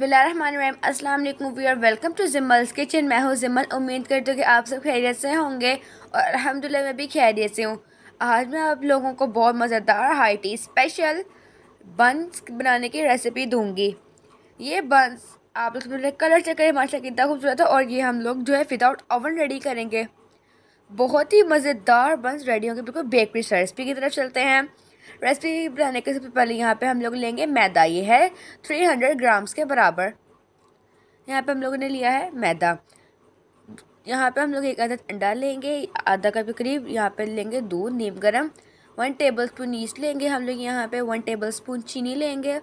बिस्मिल्लाम अस्सलाम we are welcome to जिमल्स kitchen मैं हूँ जिमल उम्मीद करती हूँ कि आप सब खैरियत से होंगे और अलहमदिल्ला मैं भी खैरियत से हूँ आज मैं आप लोगों को बहुत मज़ेदार हाइटी स्पेशल बंस बनाने की रेसिपी दूँगी ये बंस आप लोग कलर चेक करें माशा कितना खूबसूरत है और ये हम लोग जो है विदाउट ओवन रेडी करेंगे बहुत ही मज़ेदार बंस रेडी होंगे बिल्कुल बेकरी रेसिपी की तरफ चलते हैं रेसिपी बनाने के सबसे पहले यहाँ पे हम लोग लेंगे मैदा ये है थ्री हंड्रेड ग्राम्स के बराबर यहाँ पे हम लोगों ने लिया है मैदा यहाँ पे हम लोग एक आधा अंडा लेंगे आधा कप के करीब यहाँ पे लेंगे दूध नीम गरम वन टेबल स्पून ईस्ट लेंगे हम लोग यहाँ पे वन टेबल स्पून चीनी लेंगे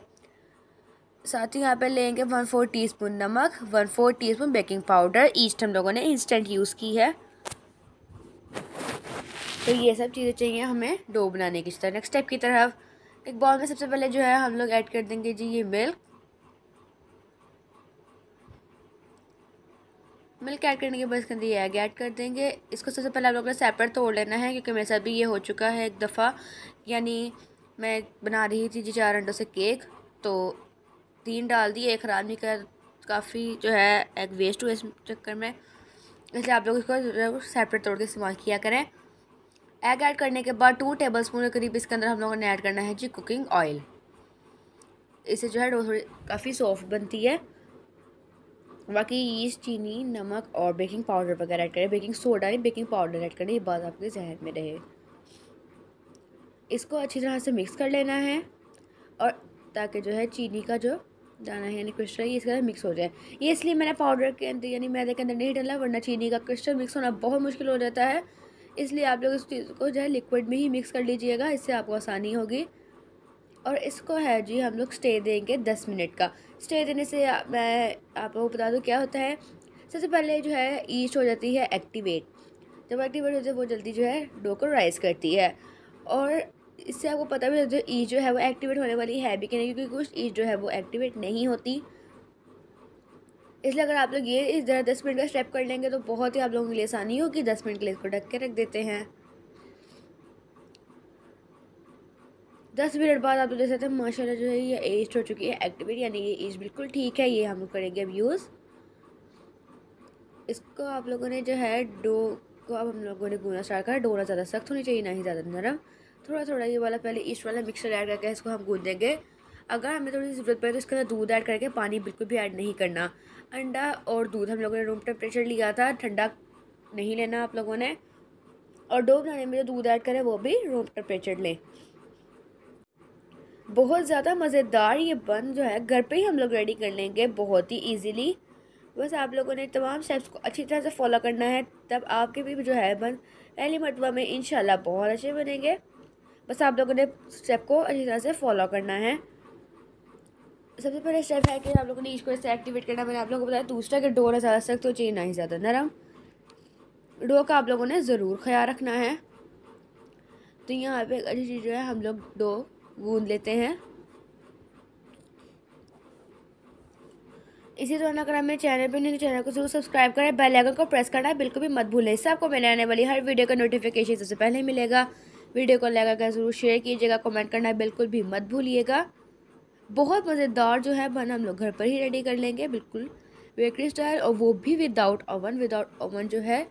साथ ही यहाँ पे लेंगे वन फोर टी स्पून नमक one four teaspoon baking powder yeast हम लोगों ने इंस्टेंट यूज़ की है तो ये सब चीज़ें चाहिए हमें डो बनाने की तरह नेक्स्ट स्टेप की तरफ एक बॉल में सबसे पहले जो है हम लोग ऐड कर देंगे जी ये मिल्क मिल्क ऐड करने के बाद इसके अंदर ये एग ऐड कर देंगे इसको सबसे पहले आप लोगों ने सेपरेट तोड़ लेना है क्योंकि मेरे साथ भी ये हो चुका है एक दफ़ा यानी मैं बना रही थी जी चार अंडों से केक तो तीन डाल दिए एक ख़राब कर काफ़ी जो है एग वेस्ट हुआ इस चक्कर में इसलिए आप लोग इसको सेपरेट तोड़ के इस्तेमाल किया करें एग ऐड करने के बाद टू टेबल स्पून के करीब इसके अंदर हम लोगों ने ऐड करना है जी कुकिंग ऑयल इसे जो है थोड़ी काफ़ी सॉफ्ट बनती है बाकी ईस्ट चीनी नमक और बेकिंग पाउडर वगैरह ऐड करें बेकिंग सोडा नहीं बेकिंग पाउडर ऐड करें ये बात आपके जहन में रहे इसको अच्छी तरह से मिक्स कर लेना है और ताकि जो है चीनी का जो दाना है यानी क्रिस्टल ये इसके अंदर मिक्स हो जाए ये इसलिए मैंने पाउडर के अंदर यानी मैदे के अंदर नहीं डाला वरना चीनी का क्रिस्टल मिक्स होना बहुत मुश्किल हो जाता है इसलिए आप लोग इस चीज़ को जो है लिक्विड में ही मिक्स कर लीजिएगा इससे आपको आसानी होगी और इसको है जी हम लोग स्टे देंगे दस मिनट का स्टे देने से आप मैं आपको बता दूँ क्या होता है सबसे पहले जो है ईस्ट हो जाती है एक्टिवेट जब एक्टिवेट होती है वो जल्दी जो है डो को राइज करती है और इससे आपको पता भी जो ईस्ट जो है वो एक्टिवेट होने वाली है भी कि नहीं क्योंकि कुछ ईस्ट जो है वो एक्टिवेट नहीं होती इसलिए अगर आप लोग ये इस ज़रा दस मिनट का स्टेप कर लेंगे तो बहुत ही आप लोगों के लिए आसानी होगी दस मिनट के लिए इसको ढक के रख देते हैं दस मिनट बाद आप लोग देख सकते हैं माशाल्लाह जो है ये एज हो चुकी है एक्टिवेट यानी ये एज बिल्कुल ठीक है ये हम लोग करेंगे अब यूज़ इसको आप लोगों ने जो है डो को अब हम लोगों ने गूना स्टार्ट करा डो ना ज़्यादा सख्त होनी चाहिए ना ही ज़्यादा नरम थोड़ा थोड़ा ये वाला पहले ईस्ट वाला मिक्सर ऐड करके इसको हम देंगे अगर हमें थोड़ी ज़रूरत पड़े तो इसके अंदर दूध ऐड करके पानी बिल्कुल भी ऐड नहीं करना अंडा और दूध हम लोगों ने रूम टेम्परेचर लिया था ठंडा नहीं लेना आप लोगों ने और डो बनाने में जो दूध ऐड करें वो भी रूम टेम्परेचर लें बहुत ज़्यादा मज़ेदार ये बन जो है घर पे ही हम लोग रेडी कर लेंगे बहुत ही इजीली बस आप लोगों ने तमाम स्टेप्स को अच्छी तरह से फॉलो करना है तब आपके भी जो है बन पहली मरतबा में इन बहुत अच्छे बनेंगे बस आप लोगों ने स्टेप को अच्छी तरह से फॉलो करना है सबसे पहले स्टेप है कि आप लोगों ने इसको ऐसे एक्टिवेट करना मैंने आप लोगों को बताया दूसरा कि डोर है ज़्यादा सख्त हो तो चाहिए ना ही ज़्यादा नरम डो का आप लोगों ने ज़रूर ख्याल रखना है तो यहाँ पे एक अच्छी चीज़ जो है हम लोग डो गूंद लेते हैं इसी दौरान अगर हमें चैनल पर नहीं चैनल तो को जरूर सब्सक्राइब करें बेल आइकन को प्रेस करना बिल्कुल भी मत भूलें इससे आपको मिलने आने वाली हर वीडियो का नोटिफिकेशन सबसे पहले मिलेगा वीडियो को लाइक करके जरूर शेयर कीजिएगा कमेंट करना बिल्कुल भी मत भूलिएगा बहुत मज़ेदार जो है बन हम लोग घर पर ही रेडी कर लेंगे बिल्कुल बेकरी स्टाइल और वो भी विदाउट ओवन विदाउट ओवन जो है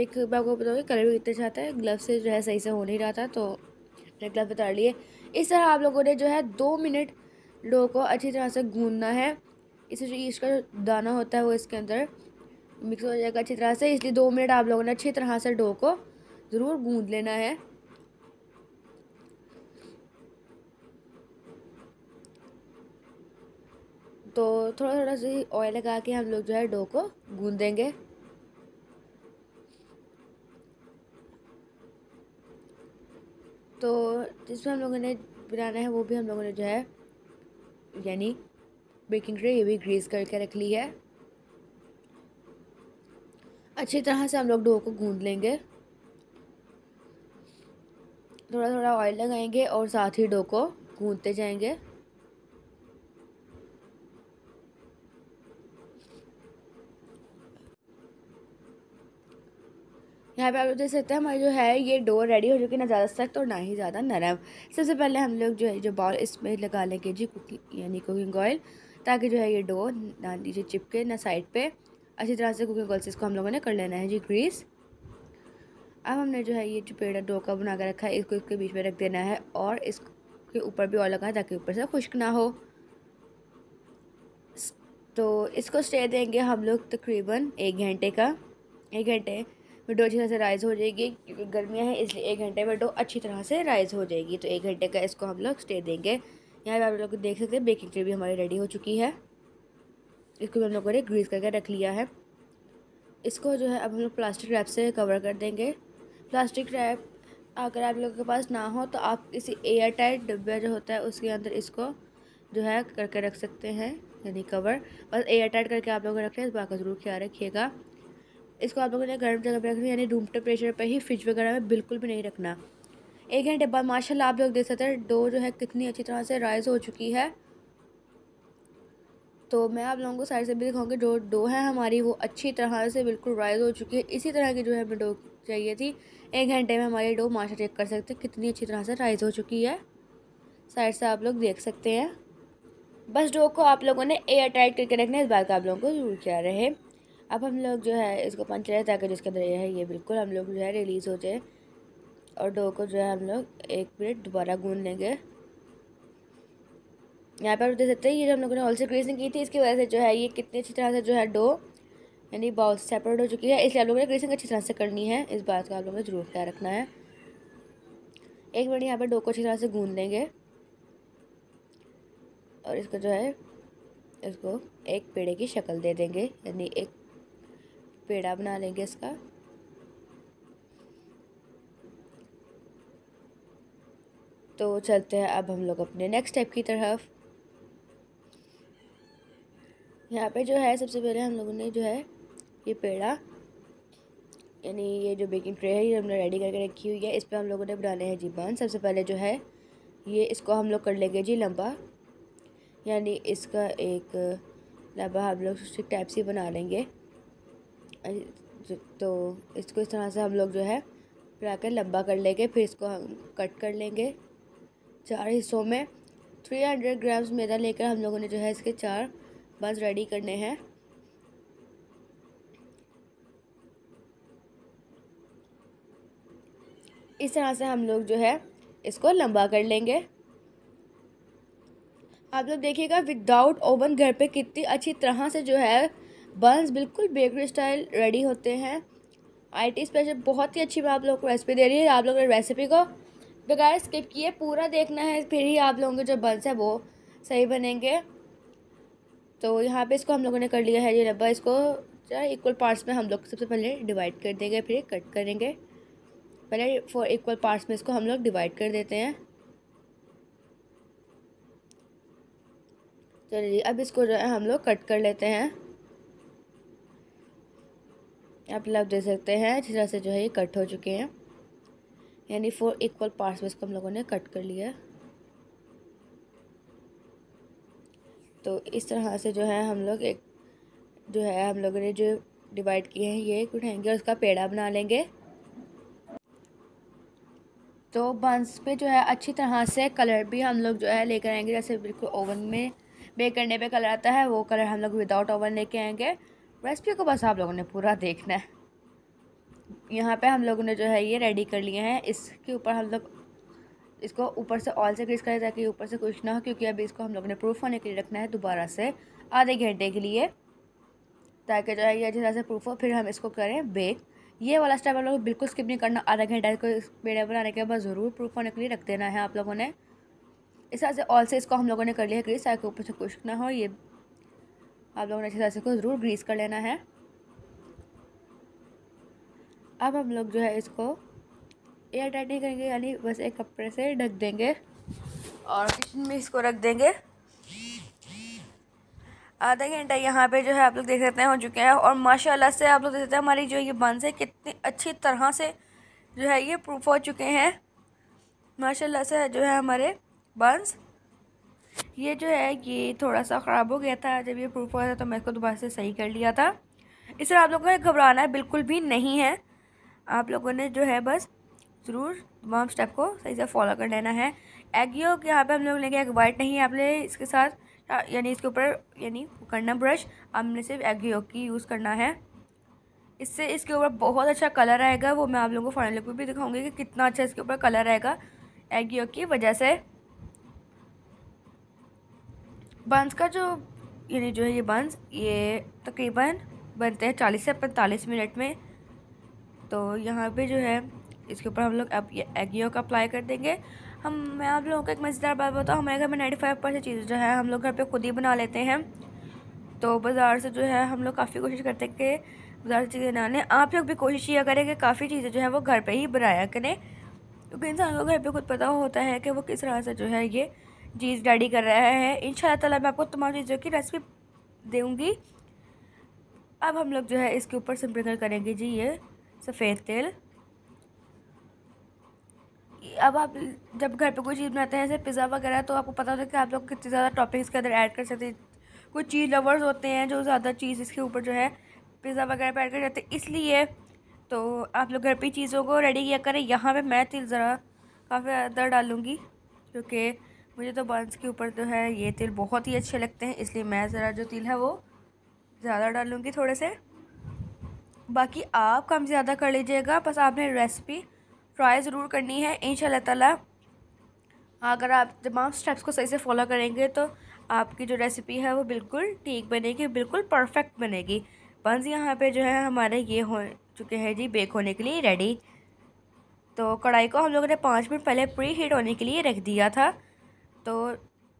एक मैं आपको बताऊँगी कलर भी कितना अच्छा चाहता है ग्लव से जो है सही से हो नहीं रहा था तो मैंने ग्लव उतार लिए इस तरह आप लोगों ने जो है दो मिनट डो को अच्छी तरह से गूंदना है इससे जो इसका जो दाना होता है वो इसके अंदर मिक्स हो जाएगा अच्छी तरह से इसलिए दो मिनट आप लोगों ने अच्छी तरह से डो को ज़रूर गूँध लेना है तो थोड़ा थोड़ा सी ऑयल लगा के हम लोग जो है डो को गूंदेंगे तो जिसमें हम लोगों ने बनाना है वो भी हम लोगों ने जो है यानी बेकिंग ट्रे ये भी ग्रीस करके रख ली है अच्छी तरह से हम लोग डो को गूंद लेंगे थोड़ा थोड़ा ऑयल लगाएंगे और साथ ही डो को गूंदते जाएंगे यहाँ पे आप लोग देख सकते हैं हमारी जो है ये डो रेडी हो चुकी है ना ज़्यादा सख्त और ना ही ज़्यादा नरम सबसे पहले हम लोग जो है जो बॉल इसमें लगा लेंगे जी कुकिंग यानी कुकिंग ऑयल ताकि जो है ये डो ना नीचे चिपके ना साइड पर अच्छी तरह से कुकिंग ऑयल से इसको हम लोगों ने कर लेना है जी ग्रीस अब हमने जो है ये जो पेड़ डो का बना कर रखा है इसको इसके बीच में रख देना है और इसके ऊपर भी ऑयल लगा है ताकि ऊपर से खुश्क ना हो तो इसको स्टे देंगे हम लोग तकरीबन एक घंटे का एक घंटे विडो अच्छी तरह से राइज़ हो जाएगी क्योंकि गर्मियाँ हैं इसलिए एक घंटे में विडो अच्छी तरह से राइज़ हो जाएगी तो एक घंटे का इसको हम लोग स्टे देंगे यहाँ पर आप लोग देख सकते हैं बेकिंग ट्रे भी हमारी रेडी हो चुकी है इसको भी हम लोगों ने ग्रीस करके रख लिया है इसको जो है अब हम लोग प्लास्टिक रैप से कवर कर देंगे प्लास्टिक रैप अगर आप लोगों के पास ना हो तो आप किसी एयर टाइट डब्बे जो होता है उसके अंदर इसको जो है करके रख सकते हैं यानी कवर बस एयर टाइट करके आप लोग रख लें इस बात का ज़रूर ख्याल रखिएगा इसको आप लोगों ने गर्म जगह पर रखना यानी रूम टेम्परेचर पर ही फ्रिज वगैरह में बिल्कुल भी नहीं रखना एक घंटे बाद माशा आप लोग देख सकते हैं डो जो है कितनी अच्छी तरह से राइज़ हो चुकी है तो मैं आप लोगों को साइड से भी दिखाऊंगी जो डो है हमारी वो अच्छी तरह से बिल्कुल राइज़ हो चुकी है इसी तरह की जो है हमें डो चाहिए थी एक घंटे में हमारी डो माशा चेक कर सकते हैं कितनी अच्छी तरह से राइज़ हो चुकी है साइड से आप लोग देख सकते हैं बस डो को आप लोगों ने एयर टाइट करके रखना इस बात का आप लोगों को जरूर क्या रहे अब हम लोग जो है इसको पंच रहे ताकि जिसके अंदर ये है ये बिल्कुल हम लोग जो है रिलीज़ हो जाए और डो को जो है हम लोग एक मिनट दोबारा गूँध लेंगे यहाँ पर देख सकते हैं ये जो हम लोगों ने होलसेल क्रीसिंग की थी इसकी वजह से जो है ये कितनी अच्छी तरह से जो है डो यानी बॉल सेपरेट हो चुकी है इसलिए आप लोगों ने क्रीसिंग अच्छी तरह से करनी है इस बात का आप लोगों ने ज़रूर ख्याल रखना है एक मिनट यहाँ पर डो को अच्छी तरह से गूँध लेंगे और इसको जो है इसको एक पेड़े की शक्ल दे देंगे यानी एक पेड़ा बना लेंगे इसका तो चलते हैं अब हम लोग अपने नेक्स्ट स्टेप की तरफ यहाँ पे जो है सबसे पहले हम लोगों ने जो है ये पेड़ा यानी ये जो बेकिंग ट्रे है ये हमने रेडी करके रखी हुई है इस पर हम लोगों ने बनाने हैं जी बन सबसे पहले जो है ये इसको हम लोग कर लेंगे जी लंबा यानी इसका एक लंबा हम लोग स्टिक टाइप से बना लेंगे तो इसको इस तरह से हम लोग जो है फिरा कर लंबा कर लेंगे फिर इसको हम कट कर लेंगे चार हिस्सों में थ्री हंड्रेड ग्राम्स मैदा लेकर हम लोगों ने जो है इसके चार बस रेडी करने हैं इस तरह से हम लोग जो है इसको लंबा कर लेंगे आप लोग देखिएगा विदाउट ओवन घर पे कितनी अच्छी तरह से जो है बंस बिल्कुल बेकरी स्टाइल रेडी होते हैं आई टी स्पेशल बहुत ही अच्छी मैं आप लोगों को रेसिपी दे रही है आप लोगों ने रेसिपी को बगैर तो स्किप किए पूरा देखना है फिर ही आप लोगों के जो बंस है वो सही बनेंगे तो यहाँ पे इसको हम लोगों ने कर लिया है ये डब्बा इसको इक्वल पार्ट्स में हम लोग सबसे पहले डिवाइड कर देंगे फिर कट करेंगे पहले फोर इक्वल पार्ट्स में इसको हम लोग डिवाइड कर देते हैं चलिए अब इसको जो है हम लोग कट कर लेते हैं आप आप देख सकते हैं अच्छी तरह से जो है ये कट हो चुके हैं यानी फोर इक्वल पार्ट्स में इसको हम लोगों ने कट कर लिया तो इस तरह से जो है हम लोग एक जो है हम लोगों ने जो डिवाइड किए हैं ये उठाएंगे और उसका पेड़ा बना लेंगे तो बंस पे जो है अच्छी तरह से कलर भी हम लोग जो है लेकर आएंगे जैसे बिल्कुल ओवन में बेक करने पे कलर आता है वो कलर हम लोग विदाउट ओवन लेके आएंगे रेसिपी को बस आप लोगों ने पूरा देखना है यहाँ पे हम लोगों ने जो है ये रेडी कर लिए हैं इसके ऊपर हम लोग इसको ऊपर से ऑल से ग्रीस करें ताकि ऊपर से कुछ ना हो क्योंकि अभी इसको हम लोगों ने प्रूफ होने के लिए रखना है दोबारा से आधे घंटे के लिए ताकि जो है ये अच्छी तरह से प्रूफ हो फिर हम इसको करें बेक ये वाला स्टेप आप लोग बिल्कुल स्किप नहीं करना आधा घंटा इसको पेड़ बनाने के बाद ज़रूर प्रूफ होने के लिए रख देना है आप लोगों ने इस तरह से ऑल से इसको हम लोगों ने कर लिया है ग्रीस ताकि ऊपर से कुछ ना हो ये आप लोगों ने अच्छे से इसको ज़रूर ग्रीस कर लेना है अब हम लोग जो है इसको एयर टाइट नहीं करेंगे यानी बस एक कपड़े से ढक देंगे और किचन में इसको रख देंगे आधा घंटा यहाँ पे जो है आप लोग देख सकते हैं हो चुके हैं और माशाल्लाह से आप लोग देख सकते हैं हमारी जो ये बंस है कितनी अच्छी तरह से जो है ये प्रूफ हो चुके हैं माशाल्लाह से जो है हमारे बंस ये जो है ये थोड़ा सा ख़राब हो गया था जब ये प्रूफ हुआ था तो मैं इसको दोबारा से सही कर लिया था इस आप लोगों ने घबराना है बिल्कुल भी नहीं है आप लोगों ने जो है बस ज़रूर तमाम स्टेप को सही से फॉलो कर लेना है एग योग यहाँ पे हम लोग लेंगे एग वाइट नहीं आपने इसके साथ यानी इसके ऊपर यानी करना ब्रश हमने सिर्फ एग योग की यूज़ करना है इससे इसके ऊपर बहुत अच्छा कलर आएगा वो मैं आप लोगों को फाइनल लुक में भी दिखाऊंगी कि कितना अच्छा इसके ऊपर कलर आएगा एग योग की वजह से बंस का जो यानी जो है ये बंस ये तकरीबन बनते हैं चालीस से पैंतालीस मिनट में तो यहाँ पे जो है इसके ऊपर हम लोग अब ये एगियो का अप्लाई कर देंगे हम मैं आप लोगों को एक मज़ेदार बात बताऊँ हमारे घर में नाइन्टी फाइव परसेंट चीज़ जो है हम लोग घर पे खुद ही बना लेते हैं तो बाज़ार से जो है हम लोग काफ़ी कोशिश करते हैं कि बाज़ार से चीज़ें ना लें आप लोग भी कोशिश यह करें कि काफ़ी चीज़ें जो है वो घर पर ही बनाया करें क्योंकि इंसान को घर पर खुद पता होता है कि वो किस तरह से जो है ये चीज़ रेडी कर रहा है इन ताला मैं आपको तमाम चीज़ों की रेसिपी दूँगी अब हम लोग जो है इसके ऊपर सिंपल करेंगे जी ये सफ़ेद तेल अब आप जब घर पे कोई चीज़ बनाते हैं जैसे पिज़्ज़ा वगैरह तो आपको पता होता है कि आप लोग कितने ज़्यादा टॉपिंग्स के अंदर ऐड कर सकते हैं कुछ चीज़ लवर्स होते हैं जो ज़्यादा चीज़ इसके ऊपर जो है पिज़्ज़ा वगैरह पर ऐड कर जाते हैं इसलिए तो आप लोग घर पर चीज़ों को रेडी किया करें यहाँ पर मैं तिल ज़रा काफ़ी ज़्यादा डालूँगी क्योंकि मुझे तो बंस के ऊपर तो है ये तिल बहुत ही अच्छे लगते हैं इसलिए मैं ज़रा जो तिल है वो ज़्यादा डालूँगी थोड़े से बाकी आप कम ज़्यादा कर लीजिएगा बस आपने रेसिपी ट्राई ज़रूर करनी है इन ताला अगर आप तमाम स्टेप्स को सही से फॉलो करेंगे तो आपकी जो रेसिपी है वो बिल्कुल ठीक बनेगी बिल्कुल परफेक्ट बनेगी बंस यहाँ पे जो है हमारे ये हो चुके हैं जी बेक होने के लिए रेडी तो कढ़ाई को हम लोगों ने पाँच मिनट पहले प्री हीट होने के लिए रख दिया था तो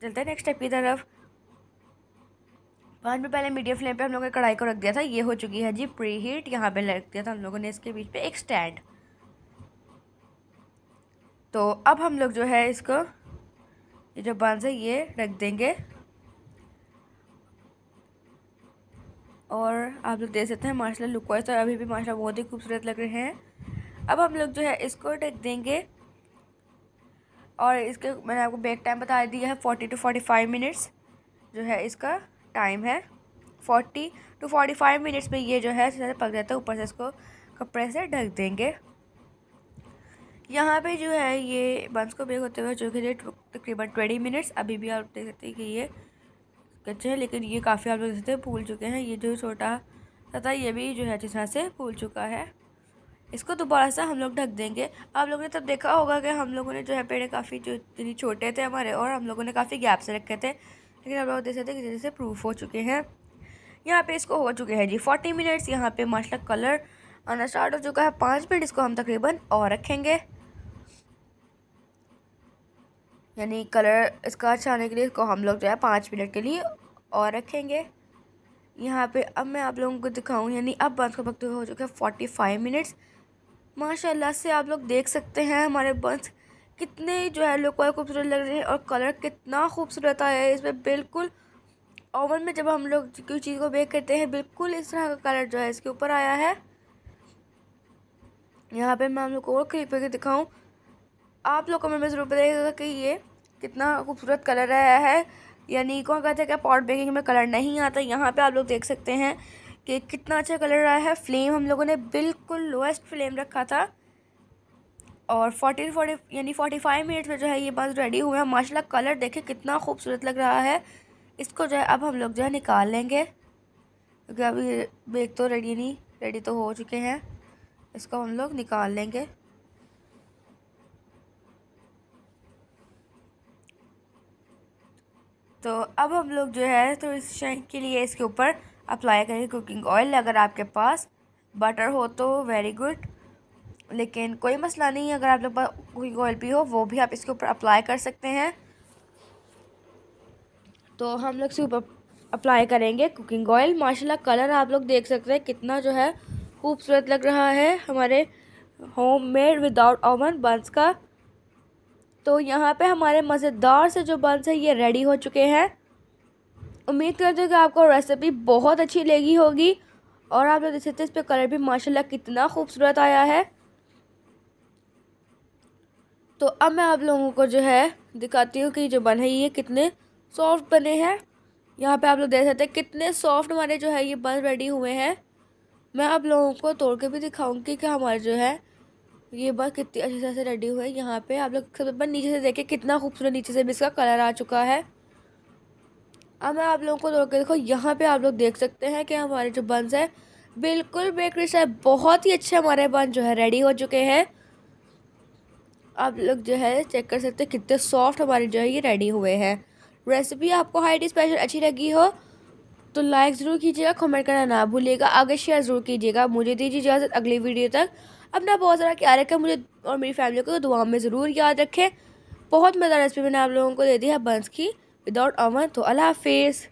चलते हैं नेक्स्ट स्टेप की तरफ पाँच मिनट पहले मीडियम फ्लेम पे हम लोगों ने कढ़ाई को रख दिया था ये हो चुकी है जी प्री हीट यहाँ पे रख दिया था हम लोगों ने इसके बीच पे एक स्टैंड तो अब हम लोग जो है इसको ये जो बांस है ये रख देंगे और आप लोग देख सकते हैं माशाल्लाह लुक वाइज तो अभी भी माशाल्लाह बहुत ही खूबसूरत लग रहे हैं अब हम लोग जो है इसको ढक देंगे और इसके मैंने आपको बेक टाइम बता दिया है forty two forty five minutes जो है इसका टाइम है forty two forty five minutes में ये जो है पक जाता है ऊपर से इसको कपड़े से ढक देंगे यहाँ पे जो है ये बंस को बेक होते हुए जो कि तकरीबन ट्वेंटी मिनट्स अभी भी आप देख सकते हैं कि ये कच्चे हैं लेकिन ये काफ़ी आप लोग देख सकते हैं फूल चुके हैं ये जो छोटा तथा ये भी जो है अच्छी तरह से फूल चुका है इसको दोबारा से हम लोग ढक देंगे आप लोगों ने तब देखा होगा कि हम लोगों ने जो है पेड़ काफ़ी जो इतनी छोटे थे हमारे और हम लोगों ने काफ़ी गैप से रखे थे लेकिन हम लोग देख सकते हैं कि जैसे प्रूफ हो चुके हैं यहाँ पे इसको हो चुके हैं जी फोर्टी मिनट्स यहाँ पे माशाल्लाह कलर आना स्टार्ट हो चुका है पाँच मिनट इसको हम तकरीबन और रखेंगे यानी कलर इसका अच्छा आने के लिए इसको हम लोग जो है पाँच मिनट के लिए और रखेंगे यहाँ पे अब मैं आप लोगों को दिखाऊँ यानी अब बात का वक्त हो चुका है फोर्टी फाइव मिनट्स माशाल्लाह से आप लोग देख सकते हैं हमारे बंस कितने जो है लोग खूबसूरत लग रहे हैं और कलर कितना खूबसूरत आया है इसमें बिल्कुल ओवन में जब हम लोग किसी चीज़ को बेक करते हैं बिल्कुल इस तरह का कलर जो है इसके ऊपर आया है यहाँ पे मैं आप लोग को और खरीद करके दिखाऊँ आप लोग को मैं ज़रूर बताइएगा कि ये कितना खूबसूरत कलर आया है यानी कौन कहते हैं कि पॉट बेकिंग में कलर नहीं आता यहाँ पे आप लोग देख सकते हैं कि कितना अच्छा कलर आया है फ्लेम हम लोगों ने बिल्कुल लोएस्ट फ्लेम रखा था और फोर्टी फोर्टी यानी फोर्टी फाइव मिनट में जो है ये बस रेडी हुए हैं माशा कलर देखे कितना खूबसूरत लग रहा है इसको जो है अब हम लोग जो है निकाल लेंगे क्योंकि अभी बेक तो रेडी नहीं रेडी तो हो चुके हैं इसको हम लोग निकाल लेंगे तो अब हम लोग जो है थोड़ी तो इस शेंक के लिए इसके ऊपर अप्लाई करें कुकिंग ऑयल अगर आपके पास बटर हो तो वेरी गुड लेकिन कोई मसला नहीं है अगर आप लोग कुकिंग ऑयल भी हो वो भी आप इसके ऊपर अप्लाई कर सकते हैं तो हम लोग इसके ऊपर अप्लाई करेंगे कुकिंग ऑयल माशाल्लाह कलर आप लोग देख सकते हैं कितना जो है खूबसूरत लग रहा है हमारे homemade without oven buns का तो यहाँ पे हमारे मज़ेदार से जो बंस है ये रेडी हो चुके हैं उम्मीद करती हूँ कि आपको रेसिपी बहुत अच्छी लगी होगी और आप लोग देख सकते हैं इस पर कलर भी माशाल्लाह कितना खूबसूरत आया है तो अब मैं आप लोगों को जो है दिखाती हूँ कि जो बन है ये कितने सॉफ्ट बने हैं यहाँ पे आप लोग देख सकते हैं कितने सॉफ्ट हमारे जो है ये बन रेडी हुए हैं मैं आप लोगों को तोड़ के भी दिखाऊँगी कि हमारे जो है ये बन कितनी अच्छे से रेडी हुए यहाँ पर आप लोग सब बन नीचे से देखें कितना खूबसूरत नीचे से भी इसका कलर आ चुका है अब मैं आप लोगों को के देखो यहाँ पे आप लोग देख सकते हैं कि हमारे जो बंस हैं बिल्कुल बेकरी साहब बहुत ही अच्छे हमारे बंस जो है रेडी हो चुके हैं आप लोग जो है चेक कर सकते हैं कितने सॉफ्ट हमारे जो है ये रेडी हुए हैं रेसिपी आपको हाइडी स्पेशल अच्छी लगी हो तो लाइक ज़रूर कीजिएगा कमेंट करना ना भूलिएगा आगे शेयर ज़रूर कीजिएगा मुझे दीजिए इजाज़त अगली वीडियो तक अपना बहुत सारा क्या रखें मुझे और मेरी फैमिली को तो दुआ में ज़रूर याद रखें बहुत मज़ा रेसिपी मैंने आप लोगों को दे दी है बंस की विदाउट अमन तो अल्लाह हाफिज़